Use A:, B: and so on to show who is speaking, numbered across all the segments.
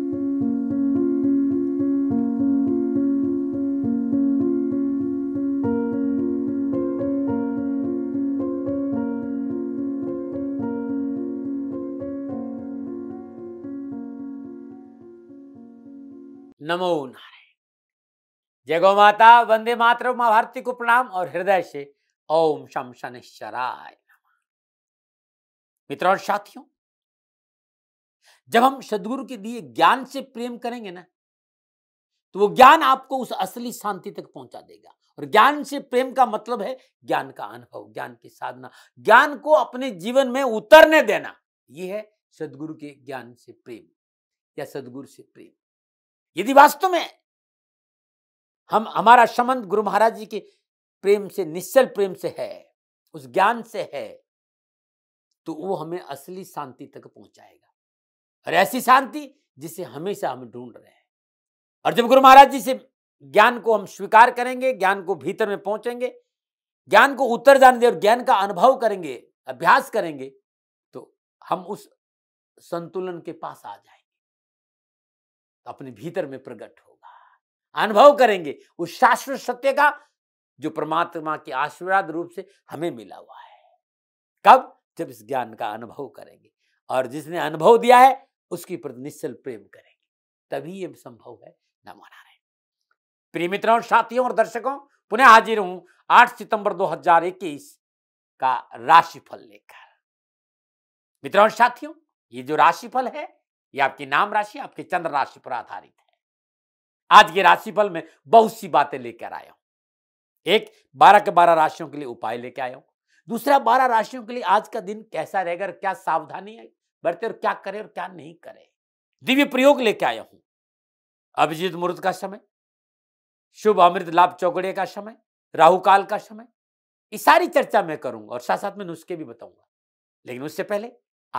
A: नमो नारायण जय गौ माता वंदे मातृ महाभारती को प्रणाम और हृदय से ओम शम शनिश्चराय मित्रों और साथियों जब हम सदगुरु के दिए ज्ञान से प्रेम करेंगे ना तो वो ज्ञान आपको उस असली शांति तक पहुंचा देगा और ज्ञान से प्रेम का मतलब है ज्ञान का अनुभव ज्ञान की साधना ज्ञान को अपने जीवन में उतरने देना ये है सदगुरु के ज्ञान से प्रेम या सदगुरु से प्रेम यदि वास्तव में हम हमारा संबंध गुरु महाराज जी के प्रेम से निश्चल प्रेम से है उस ज्ञान से है तो वो हमें असली शांति तक पहुंचाएगा और ऐसी शांति जिसे हमेशा हम ढूंढ रहे हैं और जब गुरु महाराज जी से ज्ञान को हम स्वीकार करेंगे ज्ञान को भीतर में पहुंचेंगे ज्ञान को उत्तर जाने और ज्ञान का अनुभव करेंगे अभ्यास करेंगे तो हम उस संतुलन के पास आ जाएंगे तो अपने भीतर में प्रकट होगा अनुभव करेंगे उस शाश्वत सत्य का जो परमात्मा के आशीर्वाद रूप से हमें मिला हुआ है कब जब इस ज्ञान का अनुभव करेंगे और जिसने अनुभव दिया है उसकी प्रति निश्चल प्रेम करेंगे तभी ये संभव है नमो नारायण प्रिय मित्रों और साथियों और दर्शकों पुनः हाजिर हूं 8 सितंबर 2021 का राशिफल लेकर मित्रों और साथियों ये जो राशिफल है ये आपकी नाम राशि आपके चंद्र राशि पर आधारित है आज के राशिफल में बहुत सी बातें लेकर आया हूं एक बारह के बारह राशियों के लिए उपाय लेकर आया हूं दूसरा बारह राशियों के लिए आज का दिन कैसा रहेगा क्या सावधानी आई बढ़ते और क्या करे और क्या नहीं करे दिव्य प्रयोग लेके आया हूं अभिजीत मुहूर्त का समय शुभ अमृत लाभ चौकड़े का समय राहु काल का समय ये सारी चर्चा मैं करूंगा और साथ साथ में नुस्खे भी बताऊंगा लेकिन उससे पहले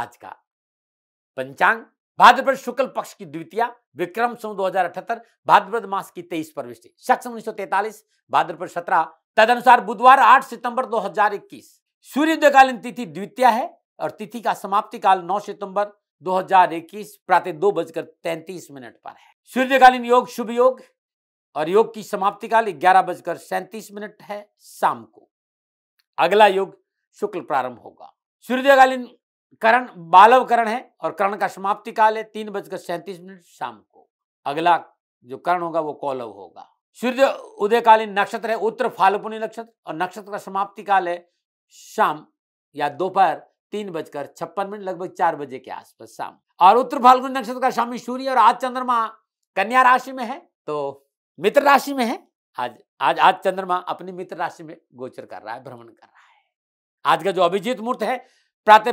A: आज का पंचांग भाद्रपद शुक्ल पक्ष की द्वितीय विक्रम सौ दो हजार अठहत्तर भाद्रपद मास की तेईस प्रविष्टि शख्स उन्नीस सौ तैतालीस भाद्रपद सत्रह तदनुसार बुधवार आठ सितंबर दो हजार इक्कीस सूर्योदयकालीन तिथि द्वितीय है और तिथि का समाप्ति काल 9 सितंबर 2021 प्रातः दो बजकर तैंतीस मिनट पर है सूर्यकालीन योग शुभ योग और योग की समाप्ति काल ग्यारह बजकर सैंतीस मिनट है शाम को अगला योग शुक्ल प्रारंभ होगा सूर्यकालीन करण बालव करण है और करण का समाप्ति काल है तीन बजकर सैंतीस मिनट शाम को अगला जो करण होगा वो कौलव होगा सूर्य उदयकालीन नक्षत्र है उत्तर फाल्गुनी नक्षत्र और नक्षत्र का समाप्ति काल है शाम या दोपहर तीन बजकर छप्पन मिनट लगभग चार बजे के आसपास शाम और उत्तर फाल्गुन नक्षत्र का स्वामी सूर्य और आज चंद्रमा कन्या राशि में है तो मित्र राशि में है आज आज आज चंद्रमा अपनी मित्र राशि में गोचर कर रहा है भ्रमण कर रहा है आज का जो अभिजीत मुहूर्त है प्रातः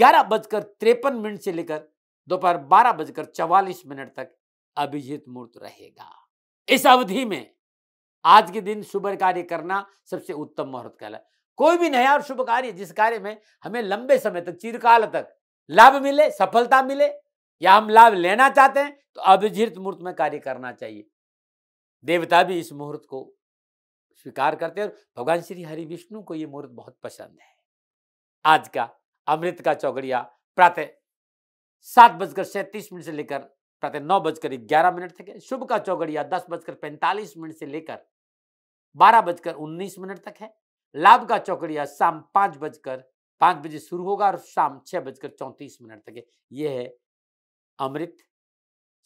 A: ग्यारह बजकर त्रेपन मिनट से लेकर दोपहर बारह बजकर चवालीस मिनट तक अभिजीत मुहूर्त रहेगा इस अवधि में आज के दिन शुभ कार्य करना सबसे उत्तम मुहूर्त कहला कोई भी नया और शुभ कार्य जिस कार्य में हमें लंबे समय तक चिरकाल तक लाभ मिले सफलता मिले या हम लाभ लेना चाहते हैं तो अभिजीत मुहूर्त में कार्य करना चाहिए देवता भी इस मुहूर्त को स्वीकार करते हैं और भगवान श्री हरि विष्णु को ये मुहूर्त बहुत पसंद है आज का अमृत का चौगड़िया प्रातः सात बजकर सैंतीस मिनट से लेकर प्रातः नौ बजकर ग्यारह मिनट तक है शुभ का चौगड़िया दस बजकर पैंतालीस मिनट से लेकर बारह बजकर उन्नीस मिनट तक है लाभ का चौकड़िया शाम पांच बजकर पांच बजे शुरू होगा और शाम छह बजकर चौंतीस मिनट तक यह है अमृत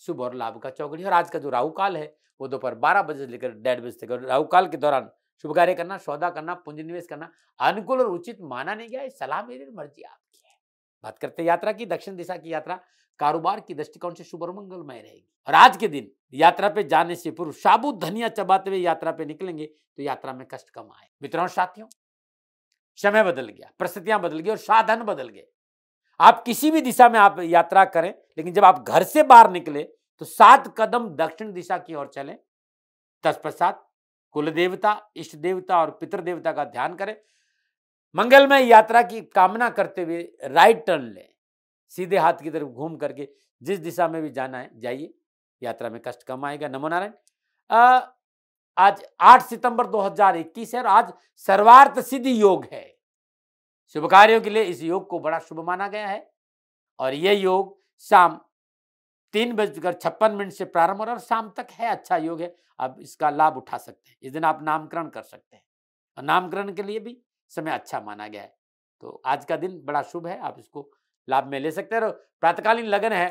A: शुभ और लाभ का चौकड़ी और आज का जो राहु काल है वो दोपहर बारह बजे से लेकर डेढ़ बजे तक राहु काल के दौरान शुभ कार्य करना सौदा करना पूंजी निवेश करना अनुकूल और उचित माना नहीं गया सलाह मेरी मर्जी आपकी है बात करते यात्रा की दक्षिण दिशा की यात्रा कारोबार की दृष्टिकोण से शुभ और मंगलमय रहेगी और आज के दिन यात्रा पे जाने से पूर्व साबुत धनिया चबाते हुए यात्रा पे निकलेंगे तो यात्रा में कष्ट कम आए मित्रों साथियों समय बदल गया परिस्थितियां बदल गई और साधन बदल गए आप किसी भी दिशा में आप यात्रा करें लेकिन जब आप घर से बाहर निकले तो सात कदम दक्षिण दिशा की ओर चलें तत्पश्चात कुल देवता इष्ट देवता और पितृ देवता का ध्यान करें मंगलमय यात्रा की कामना करते हुए राइट टर्न लें सीधे हाथ की तरफ घूम करके जिस दिशा में भी जाना है जाइए यात्रा में कष्ट कम आएगा नमो नारायण आज 8 सितंबर 2021 है और आज सर्वार्थ सिद्धि योग है शुभ कार्यों के लिए इस योग को बड़ा शुभ माना गया है और यह योग शाम तीन बजकर छप्पन मिनट से प्रारंभ हो रहा है और शाम तक है अच्छा योग है आप इसका लाभ उठा सकते हैं इस दिन आप नामकरण कर सकते हैं और नामकरण के लिए भी समय अच्छा माना गया है तो आज का दिन बड़ा शुभ है आप इसको लाभ में ले सकते हैं और प्रातकालीन लगन है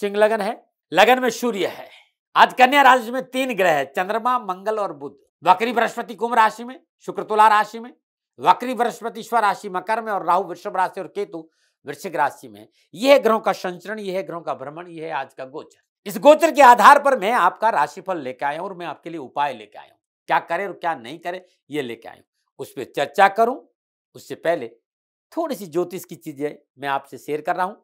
A: सिंह लगन है लगन में सूर्य है आज कन्या राशि में तीन ग्रह है चंद्रमा मंगल और बुद्ध वक्री बृहस्पति कुंभ राशि में शुक्र तुला राशि में वक्री बृहस्पति स्व राशि मकर में और राहु वृषभ राशि और केतु वृश्चिक राशि में यह ग्रहों का संचरण यह ग्रहों का भ्रमण यह है आज का गोचर इस गोचर के आधार पर मैं आपका राशिफल लेके आया हूं और मैं आपके लिए उपाय लेके आया हूं क्या करें और क्या नहीं करें ये लेके आया हूं उस पर चर्चा करूं उससे पहले थोड़ी सी ज्योतिष की चीज़ें मैं आपसे शेयर कर रहा हूँ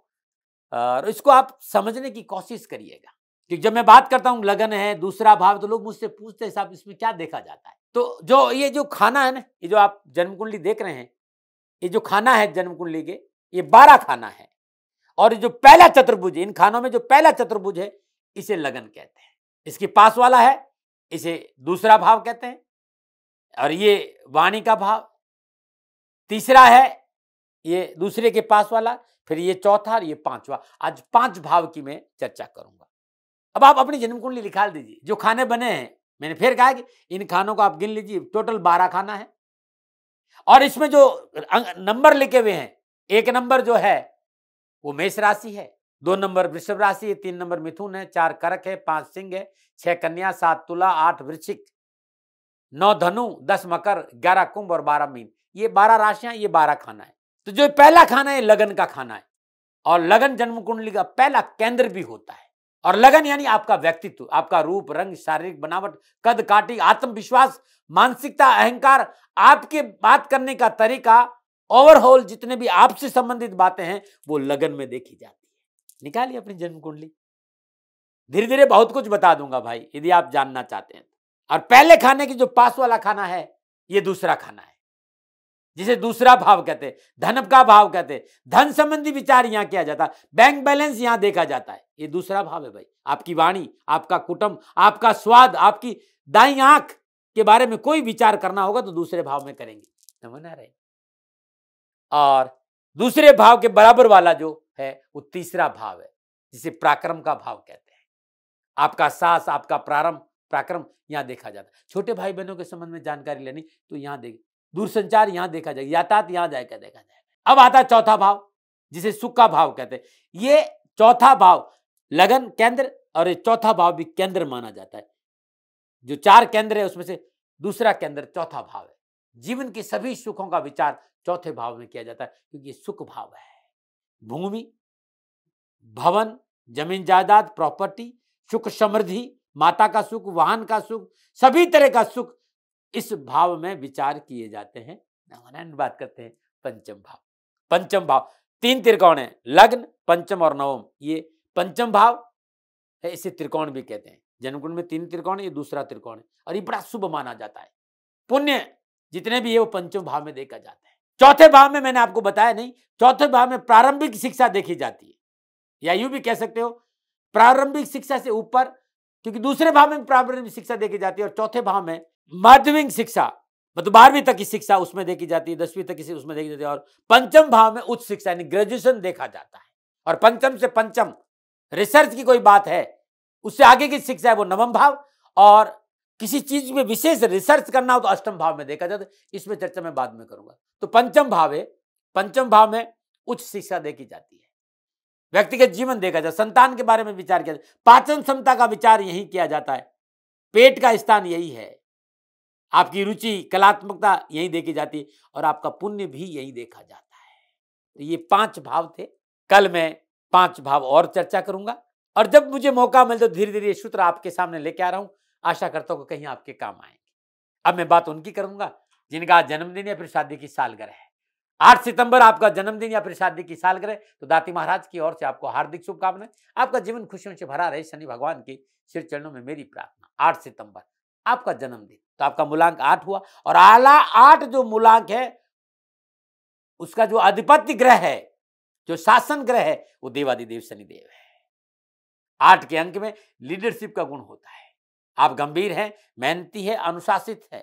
A: और इसको आप समझने की कोशिश करिएगा क्योंकि जब मैं बात करता हूँ लगन है दूसरा भाव तो लोग मुझसे पूछते हैं साहब इसमें क्या देखा जाता है तो जो ये जो खाना है ना ये जो आप जन्म कुंडली देख रहे हैं ये जो खाना है जन्म कुंडली के ये बारह खाना है और ये जो पहला चतुर्भुज इन खानों में जो पहला चतुर्भुज है इसे लगन कहते हैं इसके पास वाला है इसे दूसरा भाव कहते हैं और ये वाणी का भाव तीसरा है ये दूसरे के पास वाला फिर ये चौथा और ये पांचवा आज पांच भाव की मैं चर्चा करूंगा अब आप अपनी जन्म कुंडली लिखा दीजिए जो खाने बने हैं मैंने फिर कहा कि इन खानों को आप गिन लीजिए टोटल बारह खाना है और इसमें जो अं, नंबर लिखे हुए हैं एक नंबर जो है वो मेष राशि है दो नंबर वृषभ राशि है तीन नंबर मिथुन है चार करक है पांच सिंह है छह कन्या सात तुला आठ वृश्चिक नौ धनु दस मकर ग्यारह कुंभ और बारह मीन ये बारह राशियां ये बारह खाना है तो जो पहला खाना है लगन का खाना है और लगन जन्म कुंडली का पहला केंद्र भी होता है और लगन यानी आपका व्यक्तित्व आपका रूप रंग शारीरिक बनावट कद काटी आत्मविश्वास मानसिकता अहंकार आपके बात करने का तरीका ओवरऑल जितने भी आपसे संबंधित बातें हैं वो लगन में देखी जाती है निकालिए अपनी जन्म कुंडली धीरे धीरे बहुत कुछ बता दूंगा भाई यदि आप जानना चाहते हैं और पहले खाने की जो पास वाला खाना है ये दूसरा खाना है जिसे दूसरा भाव कहते धन का भाव कहते धन संबंधी विचार यहाँ किया जाता है बैंक बैलेंस यहाँ देखा जाता है ये दूसरा भाव है भाई आपकी वाणी आपका कुटुंब आपका स्वाद आपकी दाई आंख के बारे में कोई विचार करना होगा तो दूसरे भाव में करेंगे समझ आ रहे और दूसरे भाव के बराबर वाला जो है वो तीसरा भाव है जिसे पराक्रम का भाव कहते हैं आपका सास आपका प्रारंभ पराक्रम यहां देखा जाता है छोटे भाई बहनों के संबंध में जानकारी लेनी तो यहां देख दूरसंचार यहां देखा जाएगा यातायात यहां जाकर देखा जाएगा अब आता है चौथा भाव जिसे सुख का भाव कहते हैं ये चौथा भाव लगन केंद्र और ये चौथा भाव भी केंद्र माना जाता है जो चार केंद्र है उसमें से दूसरा केंद्र चौथा भाव है जीवन के सभी सुखों का विचार चौथे भाव में किया जाता है क्योंकि सुख भाव है भूमि भवन जमीन जायदाद प्रॉपर्टी सुख समृद्धि माता का सुख वाहन का सुख सभी तरह का सुख इस भाव में विचार किए जाते हैं नारायण बात करते हैं पंचम भाव पंचम भाव तीन त्रिकोण है लग्न पंचम और नवम ये पंचम भाव है इसे त्रिकोण भी कहते हैं जन्मकुंड में तीन त्रिकोण ये दूसरा त्रिकोण है और ये बड़ा शुभ माना जाता है पुण्य जितने भी है वो पंचम भाव में देखा जाता है चौथे भाव में मैंने आपको बताया नहीं चौथे भाव में प्रारंभिक शिक्षा देखी जाती है या यूं भी कह सकते हो प्रारंभिक शिक्षा से ऊपर क्योंकि दूसरे भाव में प्रारंभिक शिक्षा देखी जाती है और चौथे भाव में माध्यमिक शिक्षा मतलब बारहवीं तक की शिक्षा उसमें देखी जाती है दसवीं तक की उसमें देखी जाती है और पंचम भाव में उच्च शिक्षा यानी ग्रेजुएशन देखा जाता है और पंचम से पंचम रिसर्च की कोई बात है उससे आगे की शिक्षा है वो नवम भाव और किसी चीज में विशेष रिसर्च करना हो तो अष्टम भाव में देखा जाता है इसमें चर्चा मैं बाद में करूंगा तो पंचम भाव है पंचम भाव में उच्च शिक्षा देखी जाती है व्यक्तिगत जीवन देखा जाता संतान के बारे में विचार किया है पाचन क्षमता का विचार यही किया जाता है पेट का स्थान यही है आपकी रुचि कलात्मकता यही देखी जाती है और आपका पुण्य भी यही देखा जाता है तो ये पांच भाव थे कल मैं पांच भाव और चर्चा करूंगा और जब मुझे मौका मिले तो धीरे धीरे सूत्र आपके सामने लेके आ रहा हूं आशा करता हूं कहीं आपके काम आएंगे अब मैं बात उनकी करूंगा जिनका जन्मदिन या फिर शादी की सालगिरह है आठ सितंबर आपका जन्मदिन या फिर शादी की सालगिरह तो दाती महाराज की ओर से आपको हार्दिक शुभकामनाएं आपका जीवन खुशियों से भरा रहे शनि भगवान के श्री चरणों में मेरी प्रार्थना आठ सितंबर आपका जन्मदिन तो आपका मूलांक आठ हुआ और आला आठ जो मूलांक है उसका जो अधिपत्य ग्रह है जो शासन ग्रह है वो देवादिदेव शनिदेव है आठ के अंक में लीडरशिप का गुण होता है आप गंभीर हैं मेहनती है अनुशासित है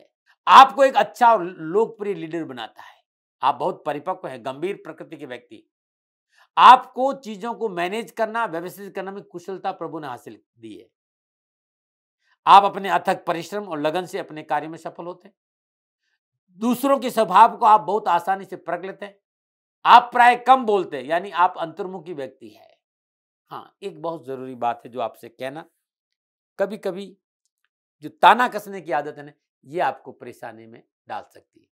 A: आपको एक अच्छा और लोकप्रिय लीडर बनाता है आप बहुत परिपक्व हैं गंभीर प्रकृति के व्यक्ति आपको चीजों को मैनेज करना व्यवस्थित करना में कुशलता प्रभु ने हासिल दी है आप अपने अथक परिश्रम और लगन से अपने कार्य में सफल होते हैं दूसरों के स्वभाव को आप बहुत आसानी से प्रक लेते हैं आप प्राय कम बोलते हैं यानी आप अंतर्मुखी व्यक्ति है हाँ एक बहुत ज़रूरी बात है जो आपसे कहना कभी कभी जो ताना कसने की आदत है ना ये आपको परेशानी में डाल सकती है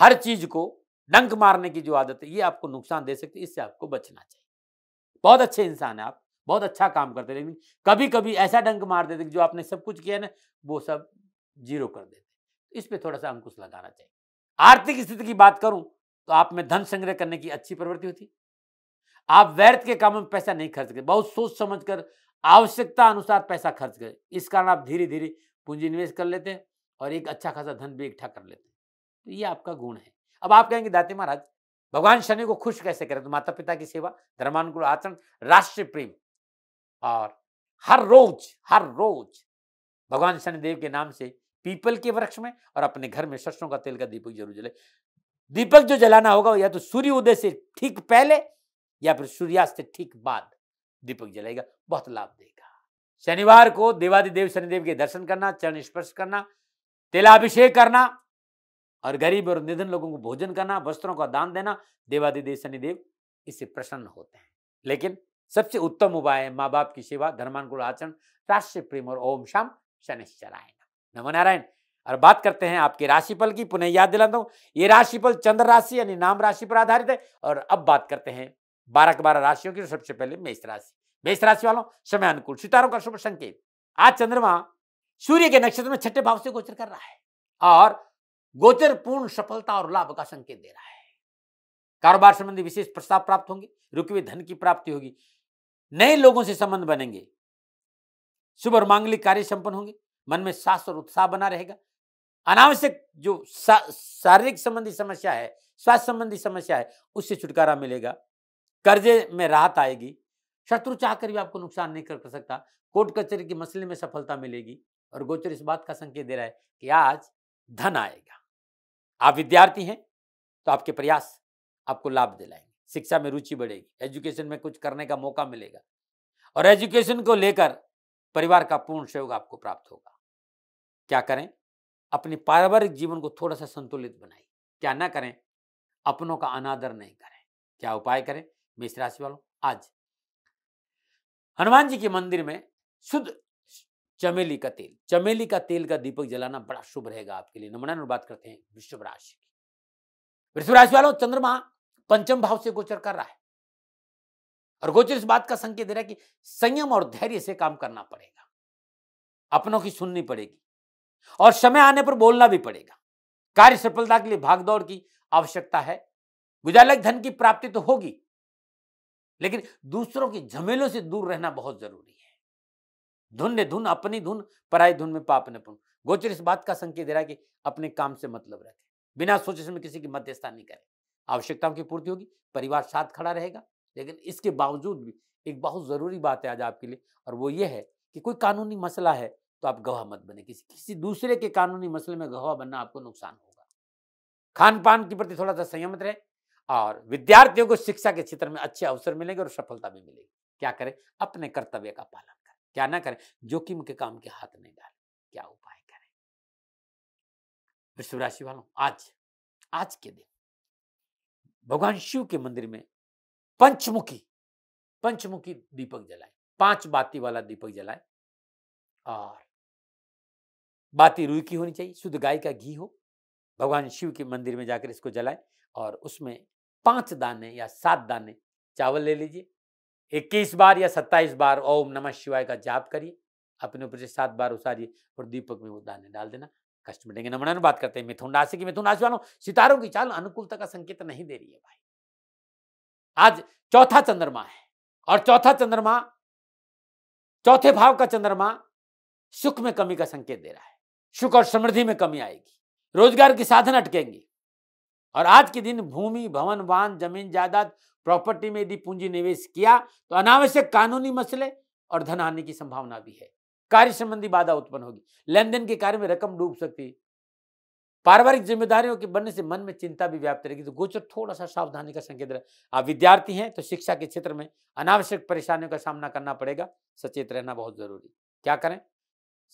A: हर चीज़ को डंक मारने की जो आदत है ये आपको नुकसान दे सकती है इससे आपको बचना चाहिए बहुत अच्छे इंसान है आप बहुत अच्छा काम करते लेकिन कभी कभी ऐसा डंक मार देते जो आपने सब कुछ किया ना वो सब जीरो कर देते तो इस पर थोड़ा सा अंकुश लगाना चाहिए आर्थिक स्थिति की बात करूं तो आप में धन संग्रह करने की अच्छी प्रवृत्ति होती आप व्यर्थ के कामों में पैसा नहीं खर्च करें बहुत सोच समझ कर आवश्यकता अनुसार पैसा खर्च करें इस कारण आप धीरे धीरे पूंजी निवेश कर लेते हैं और एक अच्छा खासा धन भी इकट्ठा कर लेते हैं तो ये आपका गुण है अब आप कहेंगे दाते महाराज भगवान शनि को खुश कैसे करें तो माता पिता की सेवा धर्मानुकूल आचरण राष्ट्रीय प्रेम और हर रोज हर रोज भगवान शनिदेव के नाम से पीपल के वृक्ष में और अपने घर में सरसों का तेल का दीपक जरूर जले दीपक जो जलाना होगा या तो सूर्य उदय से ठीक पहले या फिर सूर्यास्त से ठीक बाद दीपक जलेगा बहुत लाभ देगा शनिवार को देवादिदेव शनिदेव के दर्शन करना चरण स्पर्श करना तेलाभिषेक करना और गरीब और निधन लोगों को भोजन करना वस्त्रों का दान देना देवादिदेव शनिदेव इससे प्रसन्न होते हैं लेकिन सबसे उत्तम उपाय है माँ बाप की सेवा धर्मानुकूल आचरण राष्ट्रीय प्रेम और ओम शाम शनिश्चराय नमो नारायण और बात करते हैं आपके राशिफल की पुनः याद दिलाता हूँ ये राशिफल चंद्र राशि यानी नाम राशि पर आधारित है और अब बात करते हैं बारह के बारह राशियों की सबसे पहले मेष राशि मेष राशि वालों समय अनुकूल सितारों का शुभ संकेत आज चंद्रमा सूर्य के नक्षत्र में छठे भाव से गोचर कर रहा है और गोचर पूर्ण सफलता और लाभ का संकेत दे रहा है कारोबार संबंधी विशेष प्रस्ताव प्राप्त होंगे रुके हुए धन की प्राप्ति होगी नए लोगों से संबंध बनेंगे शुभ और मांगलिक कार्य संपन्न होंगे मन में सास और उत्साह बना रहेगा अनावश्यक जो शारीरिक संबंधी समस्या है स्वास्थ्य संबंधी समस्या है उससे छुटकारा मिलेगा कर्जे में राहत आएगी शत्रु चाहकर भी आपको नुकसान नहीं कर सकता कोर्ट कचहरी के मसले में सफलता मिलेगी और गोचर इस बात का संकेत दे रहा है कि आज धन आएगा आप विद्यार्थी हैं तो आपके प्रयास आपको लाभ दिलाएंगे शिक्षा में रुचि बढ़ेगी एजुकेशन में कुछ करने का मौका मिलेगा और एजुकेशन को लेकर परिवार का पूर्ण सहयोग आपको प्राप्त होगा क्या करें अपने पारिवारिक जीवन को थोड़ा सा संतुलित बनाए क्या ना करें अपनों का अनादर नहीं करें क्या उपाय करें मेष राशि वालों आज हनुमान जी के मंदिर में शुद्ध चमेली का तेल चमेली का तेल का दीपक जलाना बड़ा शुभ रहेगा आपके लिए नमन बात करते हैं वृषभ राशि की वृषभ राशि वालों चंद्रमा पंचम भाव से गोचर कर रहा है और गोचर इस बात का संकेत दे रहा है कि संयम और धैर्य से काम करना पड़ेगा अपनों की सुननी पड़ेगी और समय आने पर बोलना भी पड़ेगा कार्य सफलता के लिए भागदौड़ की आवश्यकता है विद्यालय धन की प्राप्ति तो होगी लेकिन दूसरों के झमेलों से दूर रहना बहुत जरूरी है धुन ने धुन अपनी धुन पराई धुन में पाप ने पुन गोचर इस बात का संकेत दे रहा है कि अपने काम से मतलब रखें बिना सोचे समझ किसी की मध्यस्था नहीं करें आवश्यकताओं की पूर्ति होगी परिवार साथ खड़ा रहेगा लेकिन इसके बावजूद भी एक बहुत ज़रूरी बात है आज आपके लिए और वो ये है कि कोई कानूनी मसला है तो आप गवाह मत बने किसी किसी दूसरे के कानूनी मसले में गवाह बनना आपको नुकसान होगा खान पान के प्रति थोड़ा सा संयमित रहे और विद्यार्थियों को शिक्षा के क्षेत्र में अच्छे अवसर मिलेंगे और सफलता भी मिलेगी क्या करें अपने कर्तव्य का पालन करें क्या ना करें जोखिम के काम के हाथ में डालें क्या उपाय करें वृश्चिक राशि वालों आज आज के दिन भगवान शिव के मंदिर में पंचमुखी पंचमुखी दीपक जलाए पांच बाती वाला दीपक जलाए और बाती रुई की होनी चाहिए शुद्ध गाय का घी हो भगवान शिव के मंदिर में जाकर इसको जलाए और उसमें पांच दाने या सात दाने चावल ले लीजिए इक्कीस बार या सत्ताईस बार ओम नमः शिवाय का जाप करिए अपने ऊपर से सात बार उतारिए और दीपक में वो दाने डाल देना कष्ट मिलेंगे नमन बात करते हैं मिथुन राशि की मिथुन राशि वालों सितारों की चाल अनुकूलता का संकेत नहीं दे रही है भाई आज चौथा चंद्रमा है और चौथा चंद्रमा चौथे भाव का चंद्रमा सुख में कमी का संकेत दे रहा है सुख और समृद्धि में कमी आएगी रोजगार के साधन अटकेंगे और आज के दिन भूमि भवन वाहन जमीन जायदाद प्रॉपर्टी में यदि पूंजी निवेश किया तो अनावश्यक कानूनी मसले और धन हानि की संभावना भी है कार्य संबंधी बाधा उत्पन्न होगी लेन देन के कार्य में रकम डूब सकती पारिवारिक जिम्मेदारियों के बनने से मन में चिंता भी व्याप्त रहेगी तो गोचर थोड़ा सा सावधानी का संकेत आप विद्यार्थी हैं तो शिक्षा के क्षेत्र में अनावश्यक परेशानियों का सामना करना पड़ेगा सचेत रहना बहुत जरूरी क्या करें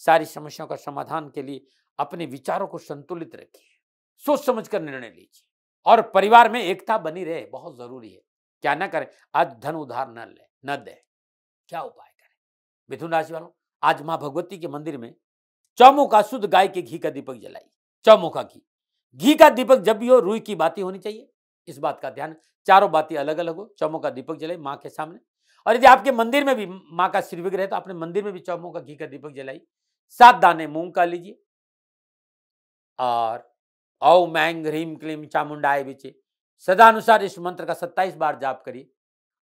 A: सारी समस्याओं का समाधान के लिए अपने विचारों को संतुलित रखिए सोच समझ कर निर्णय लीजिए और परिवार में एकता बनी रहे बहुत जरूरी है क्या ना करें आज धन उधार न ले न दे क्या उपाय करें मिथुन राशि वालों आज माँ भगवती के मंदिर में चौमुखा शुद्ध गाय के घी का दीपक जलाई चौमुखा घी घी का दीपक जब भी हो रुई की बातें होनी चाहिए इस बात का ध्यान चारों बातें अलग अलग हो चौमुखा दीपक जलाई माँ के सामने और यदि आपके मंदिर में भी माँ का श्री विग्रह तो अपने मंदिर में भी चौमुखा घी का दीपक जलाई सात दाने मूंग का लीजिए और औ मैंग ह्रीम क्लीम चामुंडाए बिचे सदानुसार इस मंत्र का सत्ताईस बार जाप करिए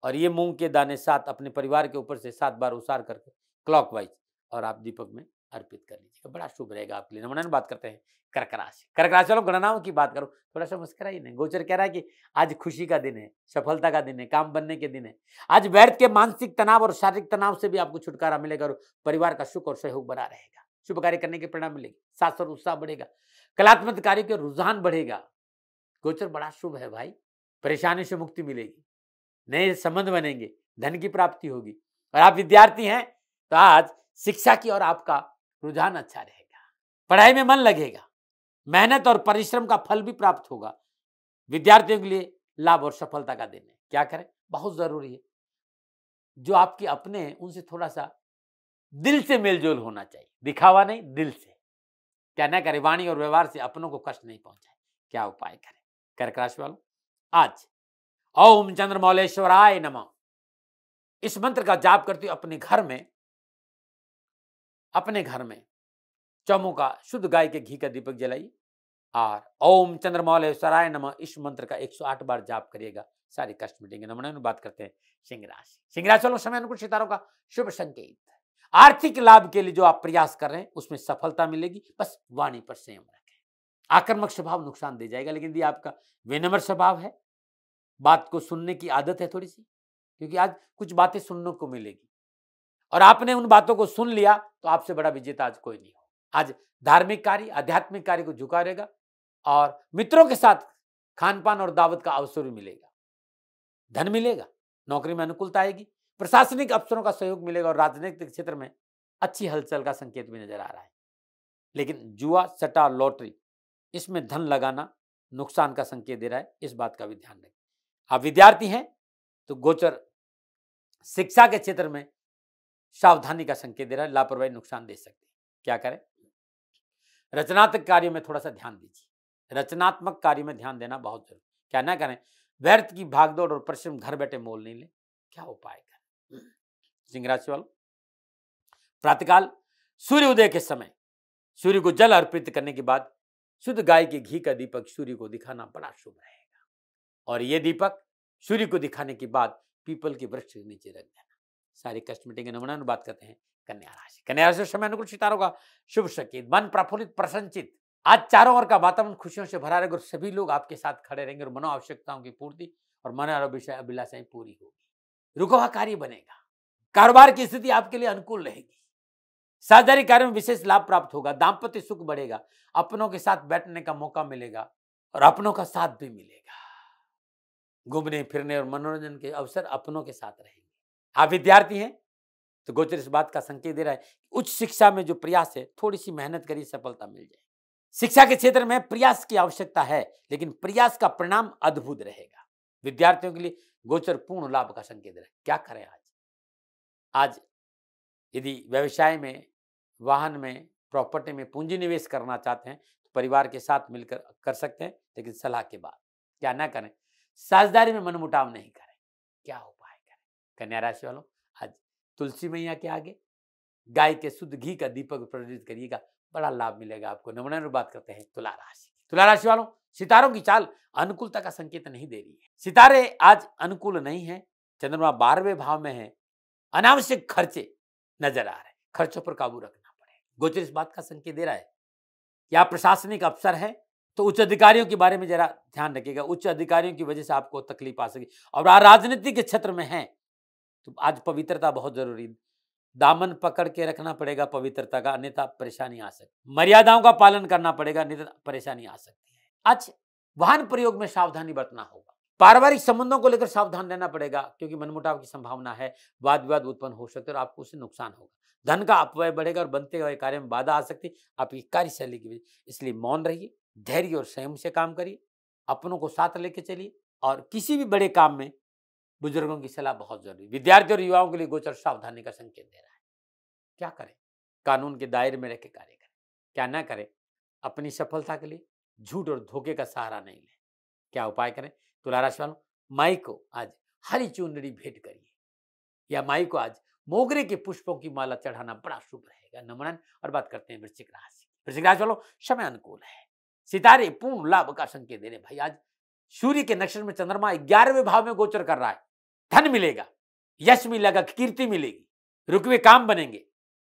A: और ये मूंग के दाने सात अपने परिवार के ऊपर से सात बार उसार करके क्लॉकवाइज और आप दीपक में अर्पित कर लीजिएगा बड़ा शुभ रहेगा आपके लिए नमन बात करते हैं कर्क राशि कर्क राशि वालों गणनाओं की बात करो थोड़ा सा मुस्कराइए नहीं गोचर कह रहा है कि आज खुशी का दिन है सफलता का दिन है काम बनने के दिन है आज व्यर्थ के मानसिक तनाव और शारीरिक तनाव से भी आपको छुटकारा मिलेगा और परिवार का सुख और सहयोग बना रहेगा शुभ कार्य करने के परिणाम मिलेगी सास और उत्साह बढ़ेगा कलात्मक कार्य के रुझान बढ़ेगा गोचर बड़ा शुभ है भाई परेशानी से मुक्ति मिलेगी नए संबंध बनेंगे धन की प्राप्ति होगी और आप विद्यार्थी हैं तो आज शिक्षा की ओर आपका रुझान अच्छा रहेगा पढ़ाई में मन लगेगा मेहनत और परिश्रम का फल भी प्राप्त होगा विद्यार्थियों के लिए लाभ और सफलता का दिन है क्या करें बहुत जरूरी है जो आपके अपने हैं उनसे थोड़ा सा दिल से मेलजोल होना चाहिए दिखावा नहीं दिल से क्या ना करें वाणी और व्यवहार से अपनों को कष्ट नहीं पहुंचाए क्या उपाय करें कर्क राशि वालों आज ओम चंद्र मौलेश्वराय नमः इस मंत्र का जाप करते हुए अपने घर में अपने घर में का शुद्ध गाय के घी का दीपक जलाइए और ओम चंद्रमौल सराय नम इस मंत्र का 108 बार जाप करिएगा सारे कष्ट मिटेंगे नमन बात करते हैं सिंह राशि सिंह राशि वालों समय अनुकूल सितारों का शुभ संकेत आर्थिक लाभ के लिए जो आप प्रयास कर रहे हैं उसमें सफलता मिलेगी बस वाणी पर संयम रखें आक्रमक स्वभाव नुकसान दे जाएगा लेकिन यदि आपका विनम्र स्वभाव है बात को सुनने की आदत है थोड़ी सी क्योंकि आज कुछ बातें सुनने को मिलेगी और आपने उन बातों को सुन लिया तो आपसे बड़ा विजेता आज कोई नहीं हो आज धार्मिक कार्य आध्यात्मिक कार्य को झुका रहेगा और मित्रों के साथ खान पान और दावत का अवसर भी मिलेगा धन मिलेगा नौकरी में अनुकूलता आएगी प्रशासनिक अफसरों का सहयोग मिलेगा और राजनीतिक क्षेत्र में अच्छी हलचल का संकेत भी नजर आ रहा है लेकिन जुआ सट्टा लॉटरी इसमें धन लगाना नुकसान का संकेत दे रहा है इस बात का भी ध्यान रखें आप विद्यार्थी हैं तो गोचर शिक्षा के क्षेत्र में सावधानी का संकेत दे रहा है लापरवाही नुकसान दे सकती है क्या करें रचनात्मक कार्य में थोड़ा सा ध्यान दीजिए रचनात्मक कार्य में ध्यान देना बहुत जरूरी क्या ना करें व्यर्थ की भागदौड़ और परिश्रम घर बैठे मोल नहीं ले क्या उपाय करें सिंह राशि वालों प्रातकाल सूर्य उदय के समय सूर्य को जल अर्पित करने के बाद शुद्ध गाय के घी का दीपक सूर्य को दिखाना बड़ा शुभ रहेगा और ये दीपक सूर्य को दिखाने के बाद पीपल के वृक्ष के नीचे रख देना सारी कष्ट मिटेंगे नमन बात करते हैं कन्या राशि कन्या राशि समय अनुकूल सितारों का शुभ संकेत मन प्रफुल्लित प्रसंसित आज चारों ओर का वातावरण खुशियों से भरा रहेगा और सभी लोग आपके साथ खड़े रहेंगे और मनो आवश्यकताओं की पूर्ति और मन विषय अभिलाषाएं पूरी होगी रुका कार्य बनेगा कारोबार की स्थिति आपके लिए अनुकूल रहेगी साझेदारी कार्य में विशेष लाभ प्राप्त होगा दाम्पत्य सुख बढ़ेगा अपनों के साथ बैठने का मौका मिलेगा और अपनों का साथ भी मिलेगा घूमने फिरने और मनोरंजन के अवसर अपनों के साथ रहेंगे आप हाँ, विद्यार्थी हैं तो गोचर इस बात का संकेत दे रहा है उच्च शिक्षा में जो प्रयास है थोड़ी सी मेहनत करिए सफलता मिल जाए शिक्षा के क्षेत्र में प्रयास की आवश्यकता है लेकिन प्रयास का परिणाम अद्भुत रहेगा विद्यार्थियों के लिए गोचर पूर्ण लाभ का संकेत रहे क्या करें आज आज यदि व्यवसाय में वाहन में प्रॉपर्टी में पूंजी निवेश करना चाहते हैं तो परिवार के साथ मिलकर कर सकते हैं लेकिन सलाह के बाद क्या ना करें साझेदारी में मनमुटाव नहीं करें क्या हो कन्या राशि वालों आज तुलसी मैया के आगे गाय के शुद्ध घी का दीपक प्रज्वलित करिएगा बड़ा लाभ मिलेगा आपको नमन बात करते हैं तुला राशि तुला राशि वालों सितारों की चाल अनुकूलता का संकेत नहीं दे रही है सितारे आज अनुकूल नहीं है चंद्रमा बारहवें भाव में है अनावश्यक खर्चे नजर आ रहे खर्चों पर काबू रखना पड़ेगा गोचर इस बात का संकेत दे रहा है या प्रशासनिक अफसर है तो उच्च अधिकारियों के बारे में जरा ध्यान रखिएगा उच्च अधिकारियों की वजह से आपको तकलीफ आ सके और राजनीति के क्षेत्र में हैं तो आज पवित्रता बहुत जरूरी दामन पकड़ के रखना पड़ेगा पवित्रता का अन्यथा परेशानी आ सकती मर्यादाओं का पालन करना पड़ेगा अन्यथा परेशानी आ सकती है आज वाहन प्रयोग में सावधानी बरतना होगा पारिवारिक संबंधों को लेकर सावधान रहना पड़ेगा क्योंकि मनमुटाव की संभावना है वाद विवाद उत्पन्न हो सकते और आपको उससे नुकसान होगा धन का अपव्यय बढ़ेगा और बनते हुए कार्य में बाधा आ सकती है आपकी कार्यशैली की वजह इसलिए मौन रहिए धैर्य और संयम से काम करिए अपनों को साथ लेके चलिए और किसी भी बड़े काम में बुजुर्गों की सलाह बहुत जरूरी विद्यार्थी और युवाओं के लिए गोचर सावधानी का संकेत दे रहा है क्या करें कानून के दायरे में रहकर कार्य करें क्या ना करें अपनी सफलता के लिए झूठ और धोखे का सहारा नहीं लें क्या उपाय करें तुला राशि वालों माई को आज हरी चुनरी भेंट करिए या माई को आज मोगरे के पुष्पों की माला चढ़ाना बड़ा शुभ रहेगा नमनन और बात करते हैं वृश्चिक राशि वृश्चिक राशि वालों समय अनुकूल है सितारे पूर्ण लाभ का संकेत दे रहे भाई आज सूर्य के नक्षत्र में चंद्रमा ग्यारहवें भाव में गोचर कर रहा है धन मिलेगा यश मिलेगा कीर्ति मिलेगी रुके हुए काम बनेंगे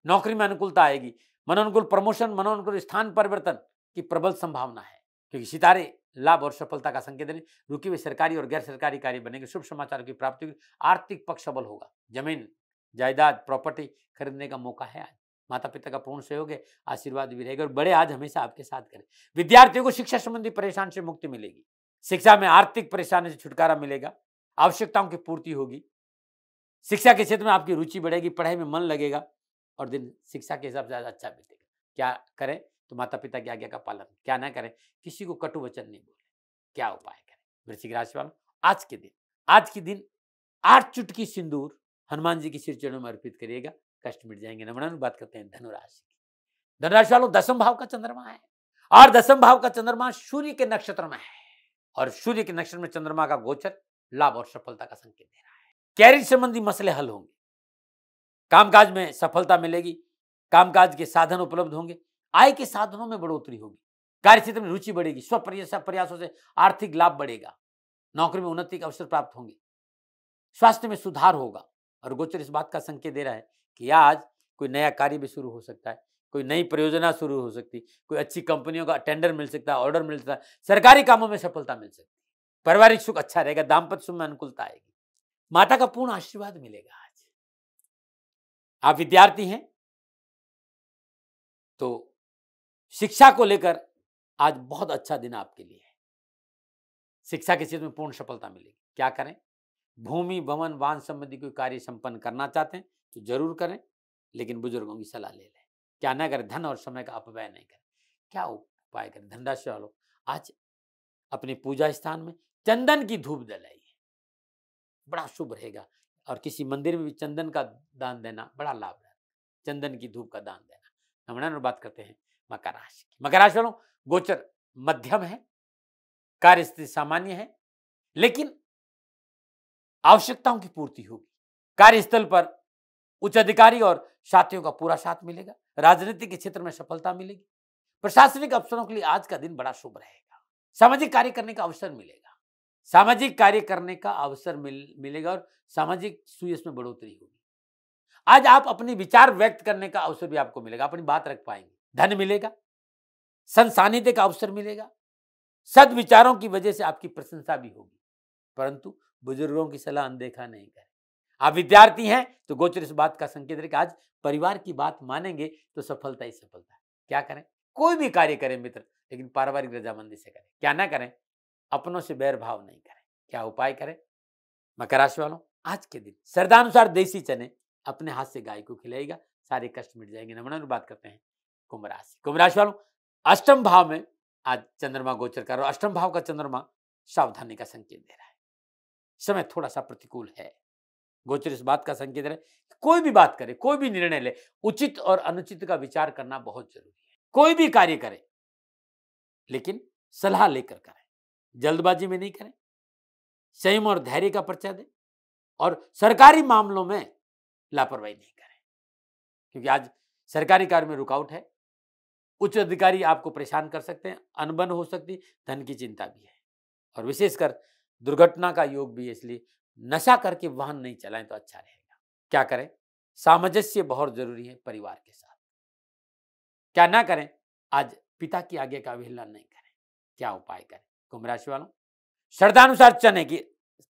A: नौकरी में अनुकूलता आएगी मनोनुकूल प्रमोशन मनोनुकूल स्थान परिवर्तन की प्रबल संभावना है क्योंकि सितारे लाभ और सफलता का संकेत देने रुके हुए सरकारी और गैर सरकारी कार्य बनेंगे शुभ समाचार की प्राप्ति होगी आर्थिक पक्ष सबल होगा जमीन जायदाद प्रॉपर्टी खरीदने का मौका है आज माता पिता का पूर्ण सहयोग है आशीर्वाद भी रहेगा और बड़े आज हमेशा आपके साथ करें विद्यार्थियों को शिक्षा संबंधी परेशान से मुक्ति मिलेगी शिक्षा में आर्थिक परेशानी से छुटकारा मिलेगा आवश्यकताओं की पूर्ति होगी शिक्षा के क्षेत्र में आपकी रुचि बढ़ेगी पढ़ाई में मन लगेगा और दिन शिक्षा के हिसाब से अच्छा बीतेगा क्या करें तो माता पिता की आज्ञा का पालन क्या ना करें किसी को कटु वचन नहीं बोले क्या उपाय करें वृश्चिक राशि वालों आज के दिन आज के दिन आठ चुटकी सिंदूर हनुमान जी की सिर चरणों में अर्पित करिएगा कष्ट मिट जाएंगे नमन बात करते हैं धनुराशि की धनुराशि वालों दसम भाव का चंद्रमा है और दसम भाव का चंद्रमा सूर्य के नक्षत्र में है और सूर्य के नक्षत्र में चंद्रमा का गोचर लाभ और सफलता का संकेत दे रहा है कैरियर संबंधी मसले हल होंगे कामकाज में सफलता मिलेगी कामकाज के साधन उपलब्ध होंगे आय के साधनों में बढ़ोतरी होगी कार्य क्षेत्र में रुचि बढ़ेगी स्व प्रयासों से आर्थिक लाभ बढ़ेगा नौकरी में उन्नति के अवसर प्राप्त होंगे स्वास्थ्य में सुधार होगा और गोचर इस बात का संकेत दे रहा है कि आज कोई नया कार्य भी शुरू हो सकता है कोई नई परियोजना शुरू हो सकती कोई अच्छी कंपनियों का टेंडर मिल सकता है ऑर्डर मिल सकता है सरकारी कामों में सफलता मिल सकती पारिवारिक सुख अच्छा रहेगा दाम्पत्य सुख में अनुकूलता आएगी माता का पूर्ण आशीर्वाद मिलेगा आज आप विद्यार्थी हैं तो शिक्षा को लेकर आज बहुत अच्छा दिन आपके लिए है शिक्षा के क्षेत्र में पूर्ण सफलता मिलेगी क्या करें भूमि भवन वाहन संबंधी कोई कार्य संपन्न करना चाहते हैं तो जरूर करें लेकिन बुजुर्गों की सलाह ले लें क्या ना करें धन और समय का अपव्यय नहीं करें क्या उपाय करें धनराशि वालों आज अपने पूजा स्थान में चंदन की धूप जलाई बड़ा शुभ रहेगा और किसी मंदिर में भी चंदन का दान देना बड़ा लाभ है चंदन की धूप का दान देना हमने और बात करते हैं मकर राशि की मकर राशि वालों गोचर मध्यम है कार्य स्थिति सामान्य है लेकिन आवश्यकताओं की पूर्ति होगी कार्यस्थल पर उच्च अधिकारी और साथियों का पूरा साथ मिलेगा राजनीति के क्षेत्र में सफलता मिलेगी प्रशासनिक अवसरों के लिए आज का दिन बड़ा शुभ रहेगा सामाजिक कार्य करने का अवसर मिलेगा सामाजिक कार्य करने का अवसर मिल मिलेगा और सामाजिक सुयस में बढ़ोतरी होगी आज आप अपने विचार व्यक्त करने का अवसर भी आपको मिलेगा अपनी बात रख पाएंगे धन मिलेगा सन का अवसर मिलेगा सद विचारों की वजह से आपकी प्रशंसा भी होगी परंतु बुजुर्गों की सलाह अनदेखा नहीं करें आप विद्यार्थी हैं तो गोचर इस बात का संकेत है कि आज परिवार की बात मानेंगे तो सफलता ही सफलता क्या करें कोई भी कार्य करें मित्र लेकिन पारिवारिक रजामंदी से करें क्या ना करें अपनों से बैर भाव नहीं करें क्या उपाय करें मकर राशि वालों आज के दिन श्रद्धानुसार देसी चने अपने हाथ से गाय को खिलाएगा सारे कष्ट मिट जाएंगे नमन बात करते हैं कुंभ राशि कुंभ राशि वालों अष्टम भाव में आज चंद्रमा गोचर कर रहा अष्टम भाव का चंद्रमा सावधानी का संकेत दे रहा है समय थोड़ा सा प्रतिकूल है गोचर इस बात का संकेत है कोई भी बात करे कोई भी निर्णय ले उचित और अनुचित का विचार करना बहुत जरूरी है कोई भी कार्य करे लेकिन सलाह लेकर करें जल्दबाजी में नहीं करें संयम और धैर्य का परिचय दें और सरकारी मामलों में लापरवाही नहीं करें क्योंकि आज सरकारी कार्य में रुकावट है उच्च अधिकारी आपको परेशान कर सकते हैं अनबन हो सकती धन की चिंता भी है और विशेषकर दुर्घटना का योग भी इसलिए नशा करके वाहन नहीं चलाएं तो अच्छा रहेगा क्या करें सामंजस्य बहुत जरूरी है परिवार के साथ क्या ना करें आज पिता की आज्ञा का अवहेलना नहीं करें क्या उपाय करें कुंभ राशि वालों श्रद्धानुसार चने की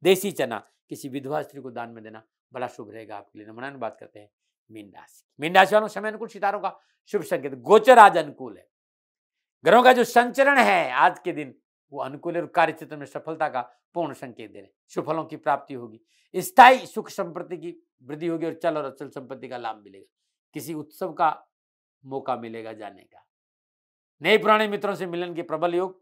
A: देसी चना किसी विधवा स्त्री को दान में देना बड़ा शुभ रहेगा आपके लिए नमन बात करते हैं मीन राशि मीन राशि वालों समय अनुकूल सितारों का शुभ संकेत गोचर आज अनुकूल है ग्रहों का जो संचरण है आज के दिन वो अनुकूल और कार्य क्षेत्र में सफलता का पूर्ण संकेत दे रहे सुफलों की प्राप्ति होगी स्थायी सुख संपत्ति की वृद्धि होगी और चल और अचल संपत्ति का लाभ मिलेगा किसी उत्सव का मौका मिलेगा जाने का नए पुराने मित्रों से मिलन के प्रबल योग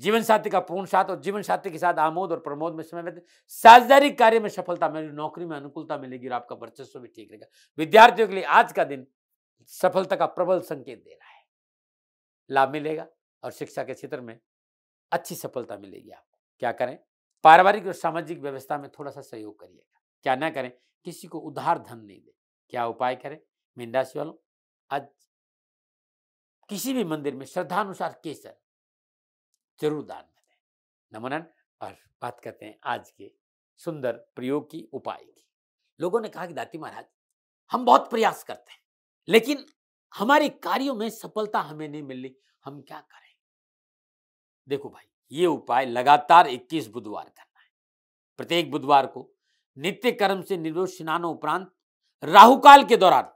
A: जीवन साथी का पूर्ण साथ और जीवन साथी के साथ आमोद और प्रमोद में समय व्यतीत साझेदारी कार्य में सफलता मिलेगी नौकरी में अनुकूलता मिलेगी और आपका वर्चस्व भी ठीक रहेगा विद्यार्थियों के लिए आज का दिन सफलता का प्रबल संकेत दे रहा है लाभ मिलेगा और शिक्षा के क्षेत्र में अच्छी सफलता मिलेगी आपको क्या करें पारिवारिक और सामाजिक व्यवस्था में थोड़ा सा सहयोग करिएगा क्या ना करें किसी को उधार धन नहीं दे क्या उपाय करें मीन राशि वालों आज किसी भी मंदिर में श्रद्धानुसार केसर जरूर दान में दें नमनन और बात करते हैं आज के सुंदर प्रयोग की उपाय की लोगों ने कहा कि दाती महाराज हम बहुत प्रयास करते हैं लेकिन हमारे कार्यों में सफलता हमें नहीं मिली हम क्या करें देखो भाई ये उपाय लगातार 21 बुधवार करना है प्रत्येक बुधवार को नित्य कर्म से निर्दोष स्नान उपरांत राहुकाल के दौरान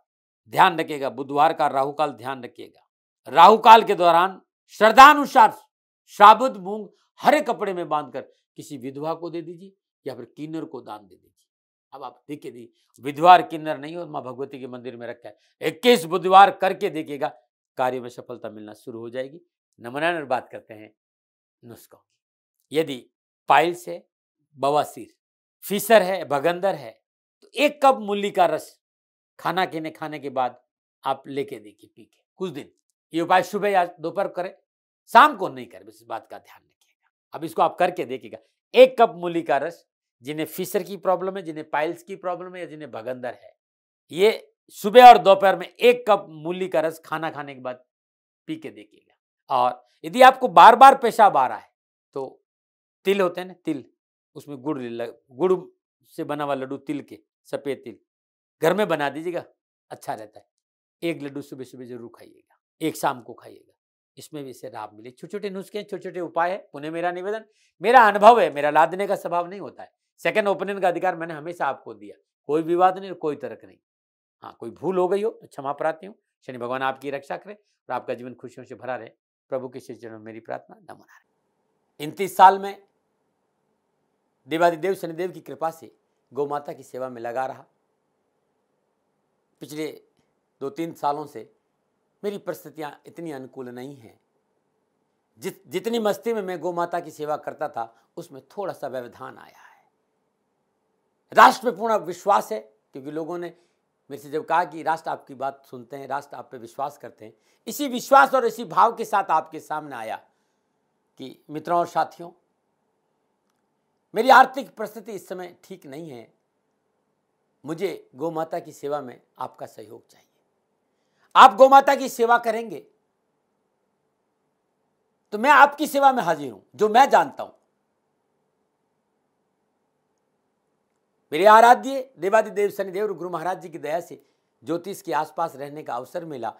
A: ध्यान रखिएगा बुधवार का राहुकाल ध्यान रखिएगा राहुकाल के दौरान श्रद्धानुसार साबुत मूंग हरे कपड़े में बांधकर किसी विधवा को दे दीजिए या फिर किन्नर को दान दे दीजिए अब आप देखिए दी विधवा किन्नर नहीं हो माँ भगवती के मंदिर में रखा है इक्कीस बुधवार करके देखिएगा कार्य में सफलता मिलना शुरू हो जाएगी नमनायन और बात करते हैं नुस्खों की यदि पाइल से बवासीर फीसर है भगंदर है तो एक कप मूली का रस खाना के खाने के बाद आप लेके देखिए पी के कुछ दिन ये उपाय सुबह या दोपहर करें शाम को नहीं करें बस इस बात का ध्यान रखिएगा अब इसको आप करके देखिएगा एक कप मूली का रस जिन्हें फिशर की प्रॉब्लम है जिन्हें पाइल्स की प्रॉब्लम है या जिन्हें भगंदर है ये सुबह और दोपहर में एक कप मूली का रस खाना खाने के बाद पी के देखिएगा और यदि आपको बार बार पेशाब आ रहा है तो तिल होते हैं ना तिल उसमें गुड़ गुड़ से बना हुआ लड्डू तिल के सफ़ेद तिल घर में बना दीजिएगा अच्छा रहता है एक लड्डू सुबह सुबह जरूर खाइएगा एक शाम को खाइएगा इसमें भी इसे लाभ मिले छोटे छोटे नुस्खे हैं छोटे छोटे उपाय है पुनः मेरा निवेदन मेरा अनुभव है मेरा लादने का स्वभाव नहीं होता है सेकंड ओपिनियन का अधिकार मैंने हमेशा आपको दिया कोई विवाद नहीं कोई तर्क नहीं हाँ कोई भूल हो गई हो तो क्षमा प्रार्थी हूँ शनि भगवान आपकी रक्षा करें और आपका जीवन खुशियों से भरा रहे प्रभु के श्री चरण मेरी प्रार्थना नमन रहे इन तीस साल में देवादिदेव शनिदेव की कृपा से गौ माता की सेवा में लगा रहा पिछले दो तीन सालों से मेरी परिस्थितियाँ इतनी अनुकूल नहीं हैं जित जितनी मस्ती में मैं गौ माता की सेवा करता था उसमें थोड़ा सा व्यवधान आया है राष्ट्र में पूर्ण विश्वास है क्योंकि लोगों ने मेरे से जब कहा कि राष्ट्र आपकी बात सुनते हैं राष्ट्र आप पे विश्वास करते हैं इसी विश्वास और इसी भाव के साथ आपके सामने आया कि मित्रों और साथियों मेरी आर्थिक परिस्थिति इस समय ठीक नहीं है मुझे गौ माता की सेवा में आपका सहयोग चाहिए आप माता की सेवा करेंगे तो मैं आपकी सेवा में हाजिर हूं जो मैं जानता हूं मेरे आराध्य देवादी देव शनिदेव और गुरु महाराज जी की दया से ज्योतिष के आसपास रहने का अवसर मिला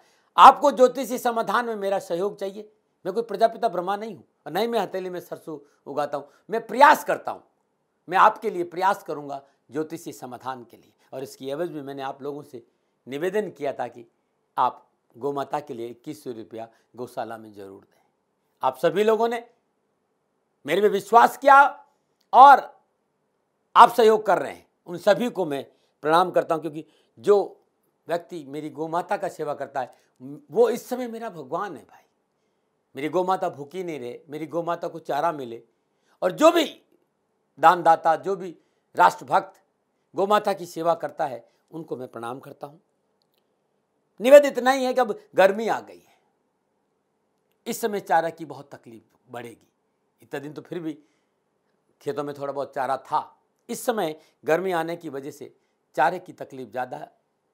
A: आपको ज्योतिषी समाधान में मेरा सहयोग चाहिए मैं कोई प्रजापिता ब्रह्मा नहीं हूं और नहीं मैं हथेली में सरसों उगाता हूं मैं प्रयास करता हूं मैं आपके लिए प्रयास करूंगा ज्योतिषी समाधान के लिए और इसकी एवज में मैंने आप लोगों से निवेदन किया था कि आप गोमाता के लिए इक्कीस सौ रुपया गौशाला में जरूर दें आप सभी लोगों ने मेरे पे विश्वास किया और आप सहयोग कर रहे हैं उन सभी को मैं प्रणाम करता हूँ क्योंकि जो व्यक्ति मेरी माता का सेवा करता है वो इस समय मेरा भगवान है भाई मेरी माता भूखी नहीं रहे मेरी माता को चारा मिले और जो भी दानदाता जो भी राष्ट्रभक्त माता की सेवा करता है उनको मैं प्रणाम करता हूँ निवेद इतना ही है कि अब गर्मी आ गई है इस समय चारा की बहुत तकलीफ बढ़ेगी इतना दिन तो फिर भी खेतों में थोड़ा बहुत चारा था इस समय गर्मी आने की वजह से चारे की तकलीफ ज़्यादा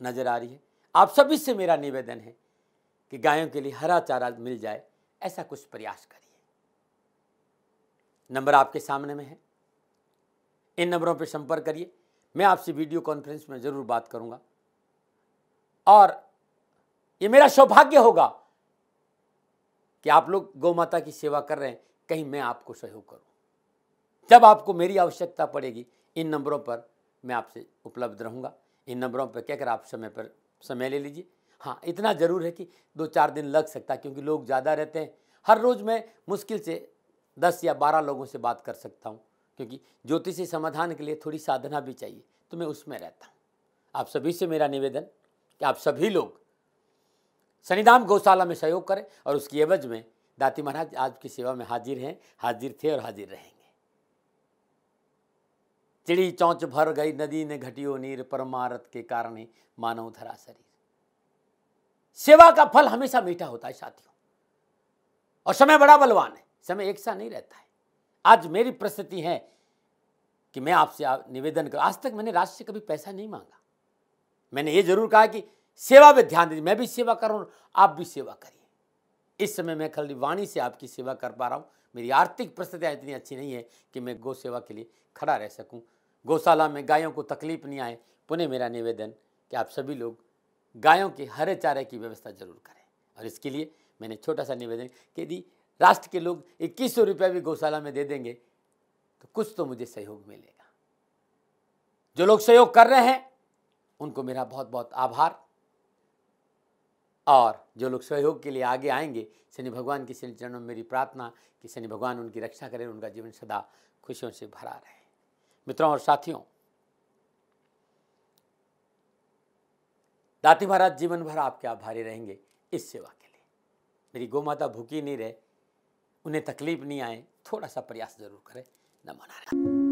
A: नज़र आ रही है आप सभी से मेरा निवेदन है कि गायों के लिए हरा चारा मिल जाए ऐसा कुछ प्रयास करिए नंबर आपके सामने में है इन नंबरों पर संपर्क करिए मैं आपसे वीडियो कॉन्फ्रेंस में ज़रूर बात करूँगा और ये मेरा सौभाग्य होगा कि आप लोग गौ माता की सेवा कर रहे हैं कहीं मैं आपको सहयोग करूं जब आपको मेरी आवश्यकता पड़ेगी इन नंबरों पर मैं आपसे उपलब्ध रहूंगा इन नंबरों पर कहकर आप समय पर समय ले लीजिए हाँ इतना ज़रूर है कि दो चार दिन लग सकता है क्योंकि लोग ज़्यादा रहते हैं हर रोज़ मैं मुश्किल से दस या बारह लोगों से बात कर सकता हूँ क्योंकि ज्योतिषी समाधान के लिए थोड़ी साधना भी चाहिए तो मैं उसमें रहता हूँ आप सभी से मेरा निवेदन कि आप सभी लोग सनिधाम गौशाला में सहयोग करें और उसकी एवज में दाती महाराज आज की सेवा में हाजिर हैं हाजिर थे और हाजिर रहेंगे चिड़ी चौंच भर गई नदी ने घटियो नीर परमारत के कारण ही मानव धरा शरीर सेवा का फल हमेशा मीठा होता है साथियों और समय बड़ा बलवान है समय एक सा नहीं रहता है आज मेरी परिस्थिति है कि मैं आपसे निवेदन करूं आज तक मैंने राष्ट्र से कभी पैसा नहीं मांगा मैंने ये जरूर कहा कि सेवा पे ध्यान दीजिए मैं भी सेवा कर रहा हूँ आप भी सेवा करिए इस समय मैं खाली वाणी से आपकी सेवा कर पा रहा हूँ मेरी आर्थिक परिस्थितियाँ इतनी अच्छी नहीं है कि मैं गौ सेवा के लिए खड़ा रह सकूँ गौशाला में गायों को तकलीफ नहीं आए पुनः मेरा निवेदन कि आप सभी लोग गायों के हरे चारे की व्यवस्था जरूर करें और इसके लिए मैंने छोटा सा निवेदन कि यदि राष्ट्र के लोग इक्कीस सौ रुपया भी गौशाला में दे देंगे तो कुछ तो मुझे सहयोग मिलेगा जो लोग सहयोग कर रहे हैं उनको मेरा बहुत बहुत आभार और जो लोग सहयोग के लिए आगे आएंगे शनि भगवान की शनि चरणों में मेरी प्रार्थना कि शनि भगवान उनकी रक्षा करें उनका जीवन सदा खुशियों से भरा रहे मित्रों और साथियों दाती महाराज जीवन भर आपके आभारी रहेंगे इस सेवा के लिए मेरी माता भूखी नहीं रहे उन्हें तकलीफ नहीं आए थोड़ा सा प्रयास जरूर करें मना नारायण